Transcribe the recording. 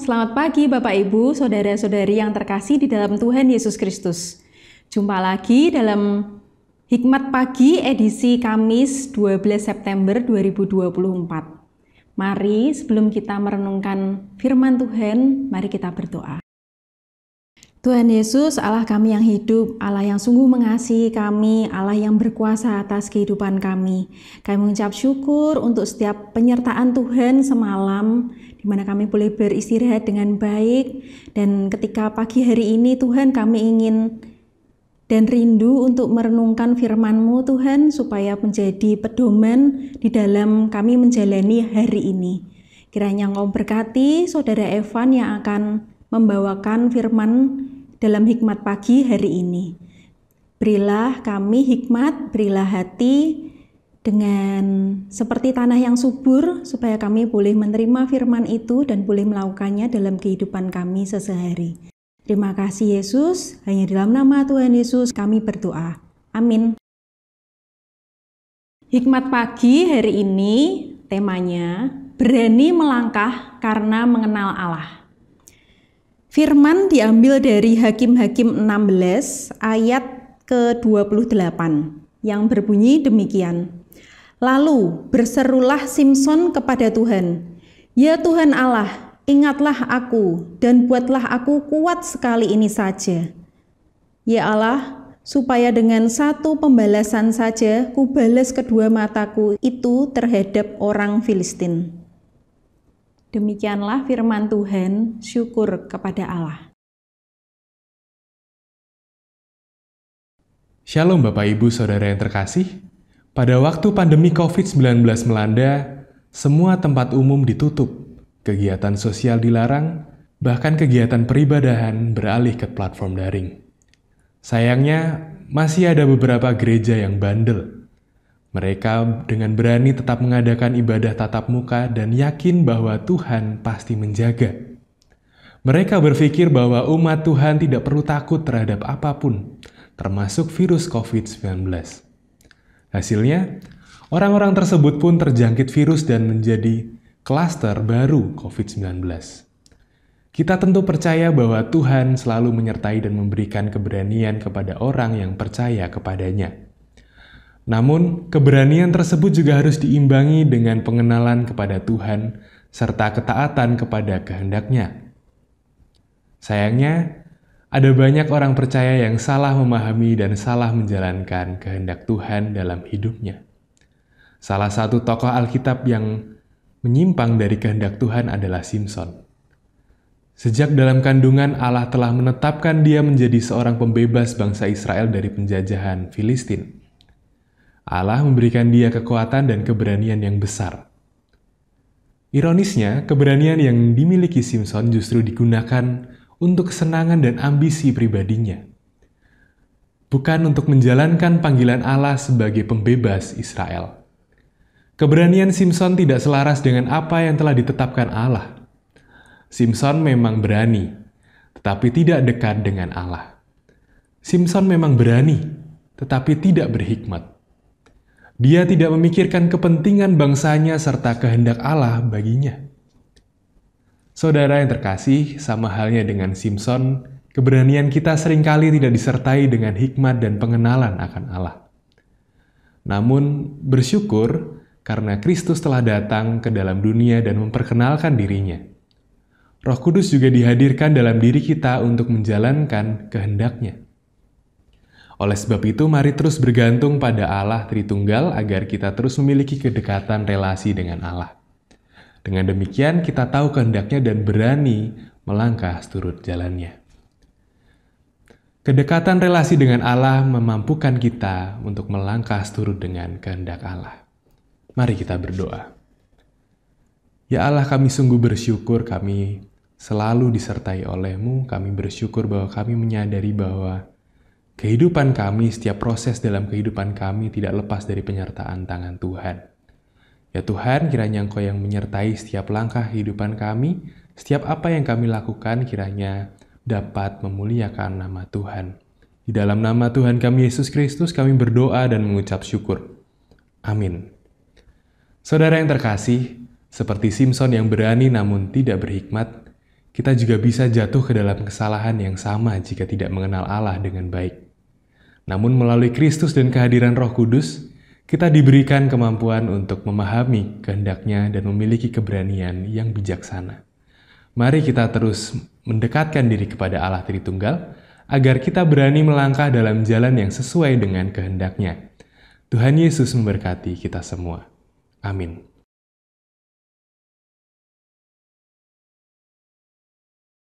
selamat pagi Bapak Ibu, saudara-saudari yang terkasih di dalam Tuhan Yesus Kristus. Jumpa lagi dalam Hikmat Pagi edisi Kamis 12 September 2024. Mari sebelum kita merenungkan firman Tuhan, mari kita berdoa. Tuhan Yesus, Allah kami yang hidup, Allah yang sungguh mengasihi kami, Allah yang berkuasa atas kehidupan kami. Kami mengucap syukur untuk setiap penyertaan Tuhan semalam, di mana kami boleh beristirahat dengan baik, dan ketika pagi hari ini Tuhan kami ingin dan rindu untuk merenungkan firman-Mu Tuhan supaya menjadi pedoman di dalam kami menjalani hari ini. Kiranya Engkau berkati saudara Evan yang akan membawakan firman dalam hikmat pagi hari ini. Berilah kami hikmat, berilah hati dengan seperti tanah yang subur supaya kami boleh menerima firman itu dan boleh melakukannya dalam kehidupan kami sesehari. Terima kasih Yesus, hanya dalam nama Tuhan Yesus kami berdoa. Amin. Hikmat pagi hari ini temanya berani melangkah karena mengenal Allah. Firman diambil dari Hakim-hakim 16 ayat ke-28 yang berbunyi demikian. Lalu berserulah Simpson kepada Tuhan, "Ya Tuhan Allah, ingatlah aku dan buatlah aku kuat sekali ini saja. Ya Allah, supaya dengan satu pembalasan saja ku balas kedua mataku itu terhadap orang Filistin." Demikianlah firman Tuhan, syukur kepada Allah. Shalom Bapak Ibu Saudara yang terkasih. Pada waktu pandemi COVID-19 melanda, semua tempat umum ditutup, kegiatan sosial dilarang, bahkan kegiatan peribadahan beralih ke platform daring. Sayangnya, masih ada beberapa gereja yang bandel mereka dengan berani tetap mengadakan ibadah tatap muka dan yakin bahwa Tuhan pasti menjaga. Mereka berpikir bahwa umat Tuhan tidak perlu takut terhadap apapun, termasuk virus COVID-19. Hasilnya, orang-orang tersebut pun terjangkit virus dan menjadi klaster baru COVID-19. Kita tentu percaya bahwa Tuhan selalu menyertai dan memberikan keberanian kepada orang yang percaya kepadanya. Namun, keberanian tersebut juga harus diimbangi dengan pengenalan kepada Tuhan serta ketaatan kepada kehendaknya. Sayangnya, ada banyak orang percaya yang salah memahami dan salah menjalankan kehendak Tuhan dalam hidupnya. Salah satu tokoh Alkitab yang menyimpang dari kehendak Tuhan adalah Simpson. Sejak dalam kandungan, Allah telah menetapkan dia menjadi seorang pembebas bangsa Israel dari penjajahan Filistin. Allah memberikan dia kekuatan dan keberanian yang besar. Ironisnya, keberanian yang dimiliki Simpson justru digunakan untuk kesenangan dan ambisi pribadinya. Bukan untuk menjalankan panggilan Allah sebagai pembebas Israel. Keberanian Simpson tidak selaras dengan apa yang telah ditetapkan Allah. Simpson memang berani, tetapi tidak dekat dengan Allah. Simpson memang berani, tetapi tidak berhikmat. Dia tidak memikirkan kepentingan bangsanya serta kehendak Allah baginya. Saudara yang terkasih, sama halnya dengan Simpson, keberanian kita seringkali tidak disertai dengan hikmat dan pengenalan akan Allah. Namun, bersyukur karena Kristus telah datang ke dalam dunia dan memperkenalkan dirinya. Roh Kudus juga dihadirkan dalam diri kita untuk menjalankan kehendaknya. Oleh sebab itu, mari terus bergantung pada Allah Tritunggal agar kita terus memiliki kedekatan relasi dengan Allah. Dengan demikian, kita tahu kehendaknya dan berani melangkah seturut jalannya. Kedekatan relasi dengan Allah memampukan kita untuk melangkah seturut dengan kehendak Allah. Mari kita berdoa. Ya Allah, kami sungguh bersyukur kami selalu disertai olehmu. Kami bersyukur bahwa kami menyadari bahwa Kehidupan kami, setiap proses dalam kehidupan kami tidak lepas dari penyertaan tangan Tuhan. Ya Tuhan, kiranya Engkau yang menyertai setiap langkah kehidupan kami, setiap apa yang kami lakukan kiranya dapat memuliakan nama Tuhan. Di dalam nama Tuhan kami Yesus Kristus kami berdoa dan mengucap syukur. Amin. Saudara yang terkasih, seperti Simpson yang berani namun tidak berhikmat, kita juga bisa jatuh ke dalam kesalahan yang sama jika tidak mengenal Allah dengan baik. Namun melalui Kristus dan kehadiran Roh Kudus, kita diberikan kemampuan untuk memahami kehendaknya dan memiliki keberanian yang bijaksana. Mari kita terus mendekatkan diri kepada Allah Tritunggal, agar kita berani melangkah dalam jalan yang sesuai dengan kehendaknya. Tuhan Yesus memberkati kita semua. Amin.